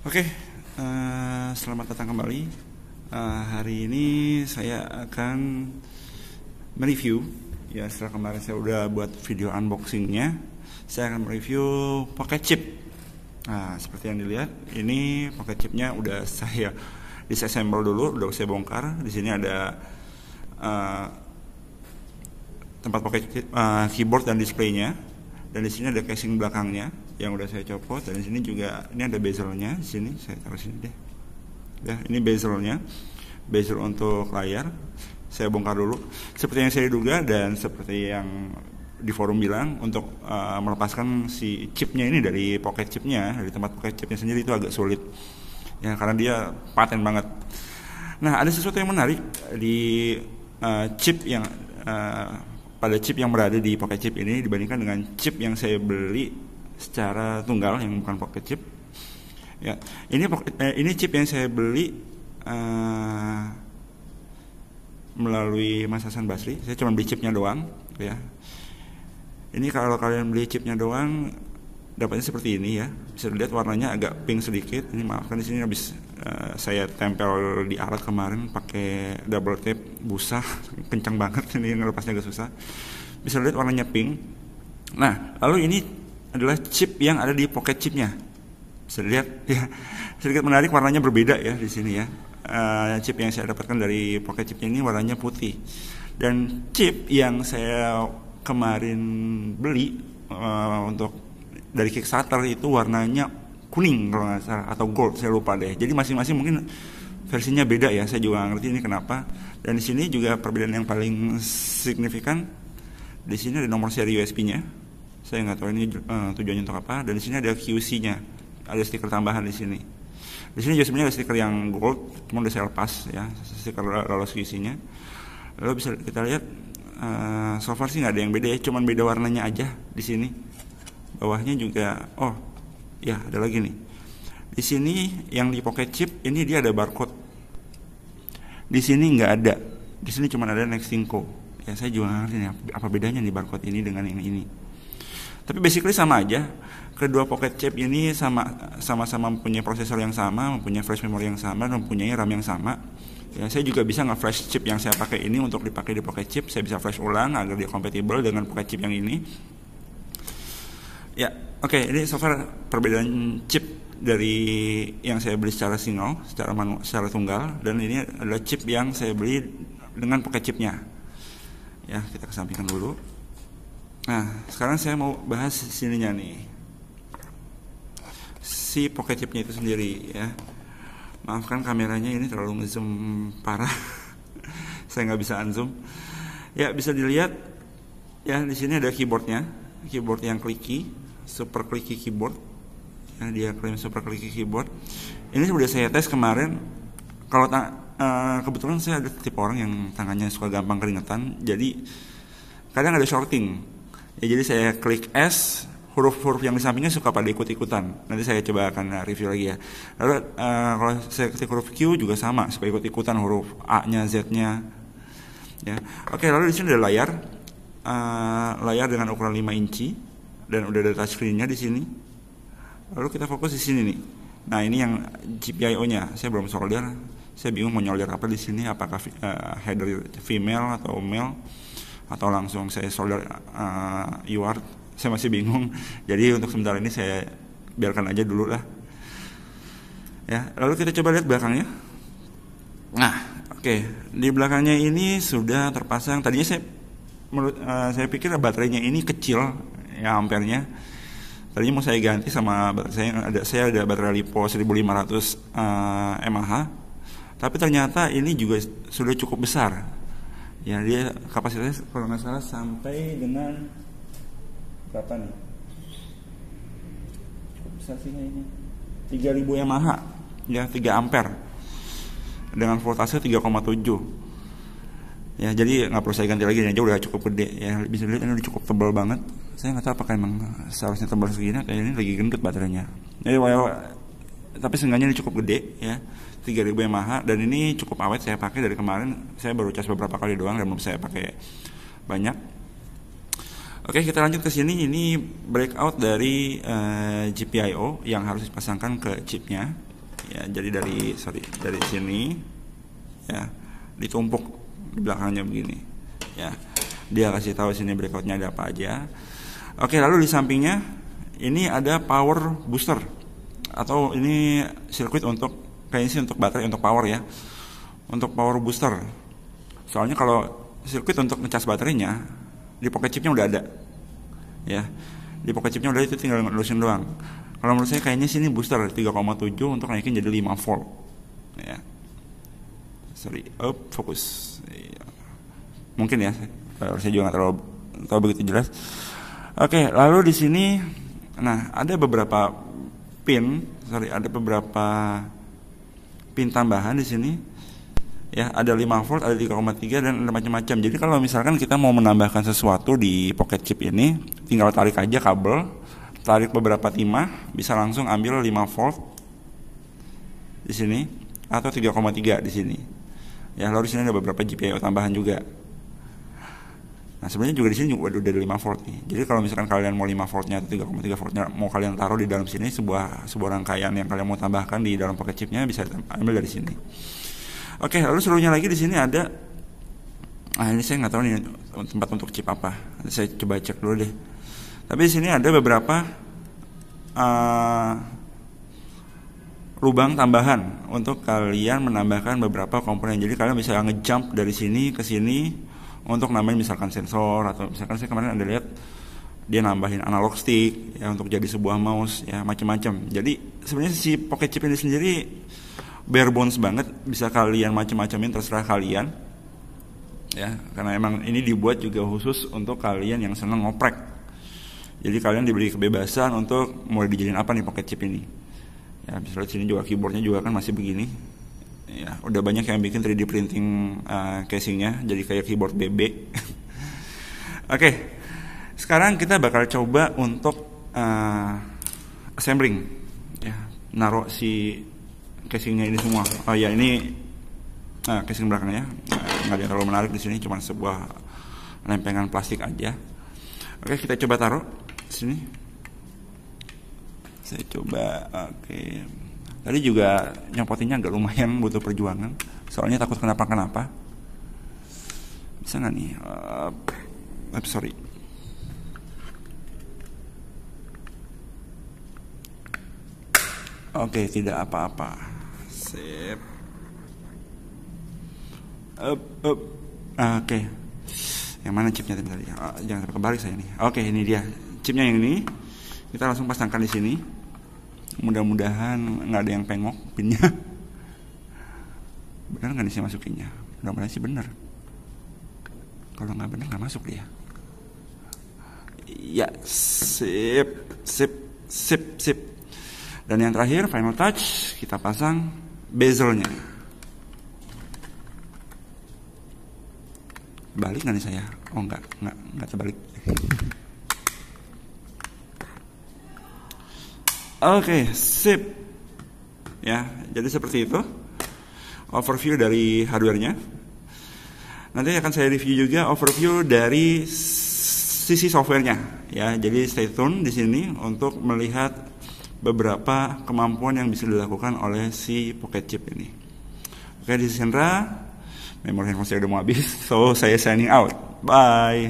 Oke, okay, uh, eh, selamat datang kembali. Uh, hari ini saya akan mereview. Ya, setelah kemarin saya udah buat video unboxingnya, saya akan mereview pocket chip. Nah, seperti yang dilihat, ini pocket chipnya udah saya disassemble dulu, udah saya bongkar. Di sini ada uh, tempat pocket chip, uh, keyboard dan displaynya, dan di sini ada casing belakangnya yang udah saya copot dan di sini juga ini ada bezelnya di sini saya taruh sini deh ya ini bezelnya bezel untuk layar saya bongkar dulu seperti yang saya duga dan seperti yang di forum bilang untuk uh, melepaskan si chipnya ini dari pocket chipnya dari tempat pocket chipnya sendiri itu agak sulit ya karena dia paten banget nah ada sesuatu yang menarik di uh, chip yang uh, pada chip yang berada di pocket chip ini dibandingkan dengan chip yang saya beli secara tunggal yang bukan pocket chip. Ya, ini eh, ini chip yang saya beli uh, melalui Mas Hasan Basri. Saya cuma beli chipnya doang, ya. Ini kalau kalian beli chipnya doang dapatnya seperti ini ya. Bisa dilihat warnanya agak pink sedikit. Ini maafkan di sini habis uh, saya tempel di alat kemarin pakai double tape busa kencang banget ini ngelepasnya agak susah. Bisa dilihat warnanya pink. Nah, lalu ini adalah chip yang ada di pocket chipnya. Bisa dilihat ya, sedikit menarik warnanya berbeda ya di sini ya. Uh, chip yang saya dapatkan dari pocket chipnya ini warnanya putih. Dan chip yang saya kemarin beli uh, untuk dari Kickstarter itu warnanya kuning kalau nggak salah atau gold saya lupa deh. Jadi masing-masing mungkin versinya beda ya. Saya juga ngerti ini kenapa. Dan di sini juga perbedaan yang paling signifikan di sini ada nomor seri USB-nya saya nggak tahu ini uh, tujuannya untuk apa dan di sini ada QC-nya ada stiker tambahan di sini di sini juga sebenarnya ada stiker yang gold cuma udah saya lepas ya stiker lolos QC-nya lalu bisa kita lihat uh, so far sih nggak ada yang beda ya cuman beda warnanya aja di sini bawahnya juga oh ya ada lagi nih di sini yang di pocket chip ini dia ada barcode di sini nggak ada di sini cuma ada Nextinco ya saya juga ngerti nih apa bedanya di barcode ini dengan yang ini tapi basically sama aja. Kedua pocket chip ini sama sama-sama mempunyai prosesor yang sama, mempunyai flash memory yang sama, dan mempunyai RAM yang sama. Ya, saya juga bisa nge-flash chip yang saya pakai ini untuk dipakai di pocket chip. Saya bisa flash ulang agar dia compatible dengan pocket chip yang ini. Ya, oke, okay, ini software perbedaan chip dari yang saya beli secara single, secara manu, secara tunggal dan ini adalah chip yang saya beli dengan pocket chipnya. Ya, kita kesampingkan dulu. Nah, sekarang saya mau bahas sininya nih. Si pocket chipnya itu sendiri ya. Maafkan kameranya ini terlalu ngezoom parah. saya nggak bisa unzoom. Ya, bisa dilihat ya di sini ada keyboardnya, keyboard yang clicky, super clicky keyboard. Ya, dia klaim super clicky keyboard. Ini sudah saya tes kemarin. Kalau Uh, kebetulan saya ada tipe orang yang tangannya suka gampang keringetan jadi kadang ada shorting ya jadi saya klik S huruf-huruf yang di sampingnya suka pada ikut-ikutan. Nanti saya coba akan review lagi ya. Lalu uh, kalau saya ketik huruf Q juga sama, suka ikut-ikutan huruf A-nya, Z-nya. Ya. Oke, lalu di sini ada layar uh, layar dengan ukuran 5 inci dan udah ada touchscreen-nya di sini. Lalu kita fokus di sini nih. Nah, ini yang GPIO-nya. Saya belum solder. Saya bingung mau nyolder apa di sini, apakah uh, header female atau male atau langsung saya solder uh, eh, UART saya masih bingung jadi untuk sementara ini saya biarkan aja dulu lah ya lalu kita coba lihat belakangnya nah oke okay. di belakangnya ini sudah terpasang tadinya saya menurut uh, saya pikir baterainya ini kecil ya ampernya tadinya mau saya ganti sama saya ada saya ada baterai lipo 1500 uh, mAh tapi ternyata ini juga sudah cukup besar ya dia kapasitasnya kalau nggak salah sampai dengan berapa nih besar sih 3000 Yamaha ya 3 ampere dengan voltase 3,7 ya jadi nggak perlu saya ganti lagi aja udah cukup gede ya bisa dilihat ini udah cukup tebal banget saya nggak tahu apakah emang seharusnya tebal segini kayaknya ini lagi gendut baterainya jadi tapi seenggaknya ini cukup gede ya 3000 mAh dan ini cukup awet saya pakai dari kemarin saya baru cas beberapa kali doang dan belum saya pakai banyak Oke kita lanjut ke sini ini breakout dari uh, eh, GPIO yang harus dipasangkan ke chipnya ya jadi dari sorry dari sini ya ditumpuk di belakangnya begini ya dia kasih tahu sini breakoutnya ada apa aja Oke lalu di sampingnya ini ada power booster atau ini sirkuit untuk kayaknya sih untuk baterai untuk power ya untuk power booster soalnya kalau sirkuit untuk ngecas baterainya di pocket chipnya udah ada ya di pocket chipnya udah itu tinggal ngelusin doang kalau menurut saya kayaknya sini booster 3,7 untuk naikin jadi 5 volt ya sorry up fokus ya. mungkin ya saya juga nggak terlalu tahu begitu jelas oke lalu di sini nah ada beberapa pin, sorry ada beberapa pin tambahan di sini. Ya, ada 5 volt, ada 3,3 dan ada macam-macam. Jadi kalau misalkan kita mau menambahkan sesuatu di pocket chip ini, tinggal tarik aja kabel, tarik beberapa timah, bisa langsung ambil 5 volt di sini atau 3,3 di sini. Ya, lalu di sini ada beberapa GPIO tambahan juga. Nah sebenarnya juga di sini juga udah ada 5 volt nih. Jadi kalau misalkan kalian mau 5 voltnya atau 3,3 voltnya mau kalian taruh di dalam sini sebuah sebuah rangkaian yang kalian mau tambahkan di dalam paket chipnya bisa ambil dari sini. Oke, lalu serunya lagi di sini ada ah ini saya nggak tahu nih tempat untuk chip apa. Saya coba cek dulu deh. Tapi di sini ada beberapa uh, lubang tambahan untuk kalian menambahkan beberapa komponen. Jadi kalian bisa ngejump dari sini ke sini untuk namanya misalkan sensor atau misalkan saya kemarin ada lihat dia nambahin analog stick ya untuk jadi sebuah mouse ya macam-macam. Jadi sebenarnya si pocket chip ini sendiri bare bones banget bisa kalian macam-macamin terserah kalian ya karena emang ini dibuat juga khusus untuk kalian yang senang ngoprek jadi kalian diberi kebebasan untuk mau dijadiin apa nih pocket chip ini ya misalnya sini juga keyboardnya juga kan masih begini ya udah banyak yang bikin 3D printing uh, casingnya jadi kayak keyboard bebek Oke, okay. sekarang kita bakal coba untuk uh, assembling, ya naruh si casingnya ini semua. Oh ya ini uh, casing belakangnya nggak ada yang terlalu menarik di sini, cuma sebuah lempengan plastik aja. Oke, okay, kita coba taruh sini. Saya coba, oke. Okay tadi juga nyopotinnya agak lumayan butuh perjuangan soalnya takut kenapa-kenapa bisa nggak nih uh, eh, I'm eh, sorry Oke, okay, tidak apa-apa. Sip. Up, up. Oke. Okay. Yang mana chipnya tadi? Oh, jangan sampai kebalik saya nih. Oke, okay, ini dia. Chipnya yang ini. Kita langsung pasangkan di sini mudah-mudahan nggak ada yang pengok pinnya benar nggak sih masukinnya mudah-mudahan sih benar kalau nggak benar nggak masuk dia ya sip sip sip sip dan yang terakhir final touch kita pasang bezelnya balik nggak saya oh nggak nggak nggak terbalik Oke, okay, sip. Ya, jadi seperti itu. Overview dari hardware-nya. Nanti akan saya review juga overview dari sisi software-nya. Ya, jadi stay tune di sini untuk melihat beberapa kemampuan yang bisa dilakukan oleh si pocket chip ini. Oke, okay, di sini Memori handphone saya udah mau habis, so saya signing out. Bye.